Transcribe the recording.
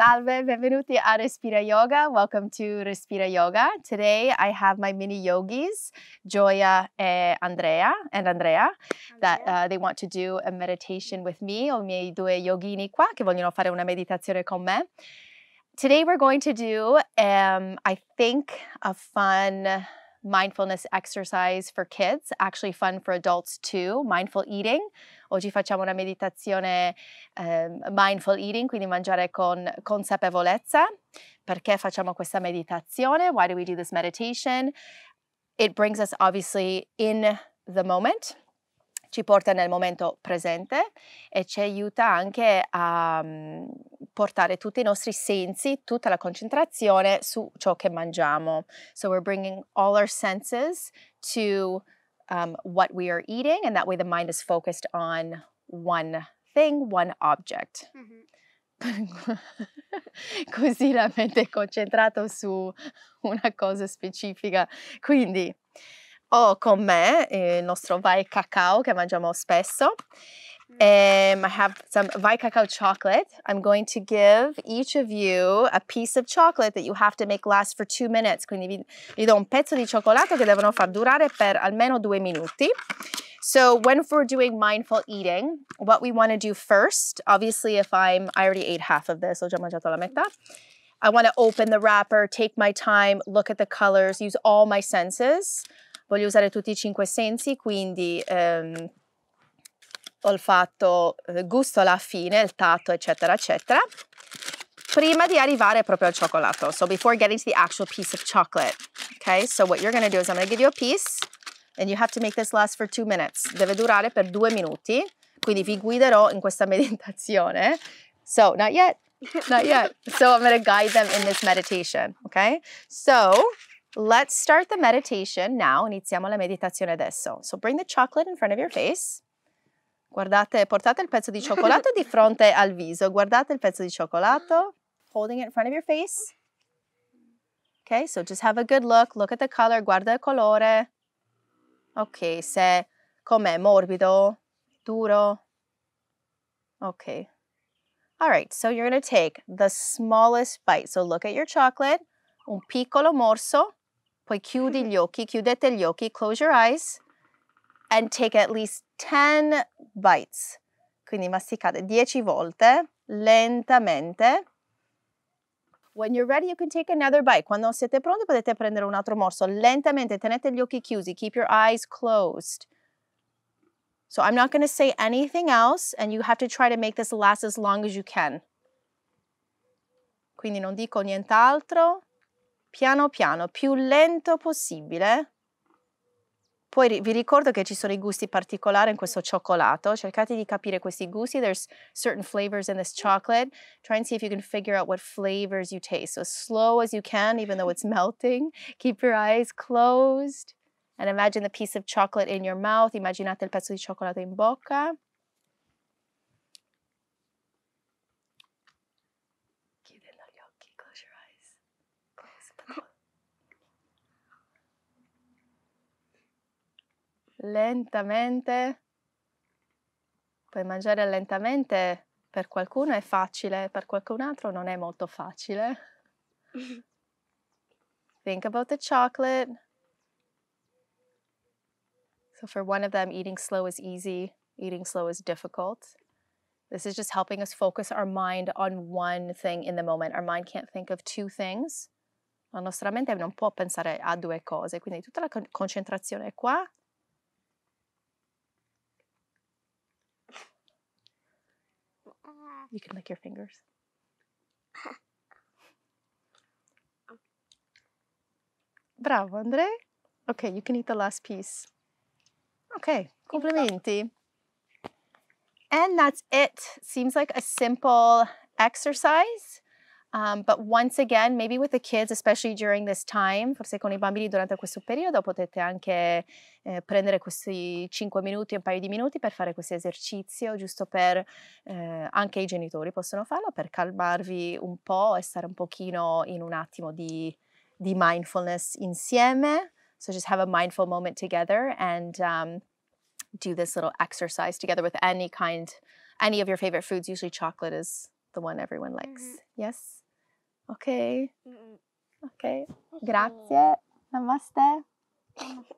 Salve, benvenuti a Respira Yoga. Welcome to Respira Yoga. Today I have my mini yogis, Joya and Andrea, and Andrea, Andrea. that uh, they want to do a meditation with me. O i miei due yogini qua che vogliono fare una meditazione con me. Today we're going to do, um, I think, a fun mindfulness exercise for kids, actually fun for adults too, mindful eating. Oggi facciamo una meditazione um, mindful eating, quindi mangiare con consapevolezza. Perché facciamo questa meditazione? Why do we do this meditation? It brings us obviously in the moment ci porta nel momento presente e ci aiuta anche a um, portare tutti i nostri sensi, tutta la concentrazione su ciò che mangiamo. So we're bringing all our senses to um, what we are eating, and that way the mind is focused on one thing, one object. Mm-hmm. Così la mente è concentrata su una cosa specifica. Quindi ho con me il nostro vai cacao che mangiamo spesso Um, I have some cacao chocolate. I'm going to give each of you a piece of chocolate that you have to make last for two minutes. Quindi vi, vi do un pezzo di cioccolato che devono far durare per almeno due minuti. So when we're doing mindful eating, what we want to do first, obviously if I'm, I already ate half of this, ho già mangiato la metà. I want to open the wrapper, take my time, look at the colors, use all my senses. Voglio usare tutti i cinque sensi, quindi... Um, olfatto, eh, gusto alla fine, il tatto, eccetera, eccetera, prima di arrivare proprio al cioccolato. So before getting to the actual piece of chocolate. Okay, so what you're gonna do is I'm gonna give you a piece and you have to make this last for two minutes. Deve durare per due minuti, quindi vi guiderò in questa meditazione. So, not yet, not yet. So I'm gonna guide them in this meditation, okay? So, let's start the meditation now. Iniziamo la meditazione adesso. So bring the chocolate in front of your face. Guardate, portate il pezzo di cioccolato di fronte al viso. Guardate il pezzo di cioccolato. Holding it in front of your face. Okay, so just have a good look. Look at the color. Guarda il colore. Ok, se com'è? Morbido? Duro? Ok. All right, so you're going to take the smallest bite. So look at your chocolate. Un piccolo morso. Poi chiudi gli occhi. Chiudete gli occhi. Close your eyes and take at least 10 bites. Quindi masticate 10 volte lentamente. When you're ready, you can take another bite. Quando siete pronti potete prendere un altro morso. Lentamente, tenete gli occhi chiusi. Keep your eyes closed. So I'm not going to say anything else and you have to try to make this last as long as you can. Quindi non dico nient'altro. Piano piano, più lento possibile. Poi vi ricordo che ci sono i gusti particolari in questo cioccolato. Cercate di capire questi gusti. There's certain flavors in this chocolate. Try and see if you can figure out what flavors you taste. So as slow as you can, even though it's melting. Keep your eyes closed. And imagine the piece of chocolate in your mouth. Immaginate il pezzo di cioccolato in bocca. lentamente. Puoi mangiare lentamente, per qualcuno è facile, per qualcun altro non è molto facile. Think about the chocolate. So for one of them, eating slow is easy, eating slow is difficult. This is just helping us focus our mind on one thing in the moment. Our mind can't think of two things. La nostra mente non può pensare a due cose, quindi tutta la concentrazione è qua You can lick your fingers. Bravo, Andre. Okay, you can eat the last piece. Okay, complimenti. And that's it. Seems like a simple exercise, um, but once again, maybe with the kids, especially during this time, forse con i bambini durante questo periodo potete anche eh, prendere questi 5 minuti, un paio di minuti per fare questo esercizio, giusto per eh, anche i genitori possono farlo, per calmarvi un po' e stare un pochino in un attimo di, di mindfulness insieme. So just have a mindful moment together and um, do this little exercise together with any kind, any of your favorite foods. Usually chocolate is the one everyone likes. Mm-hmm. Yes? Okay. mm Okay. Grazie. Namaste.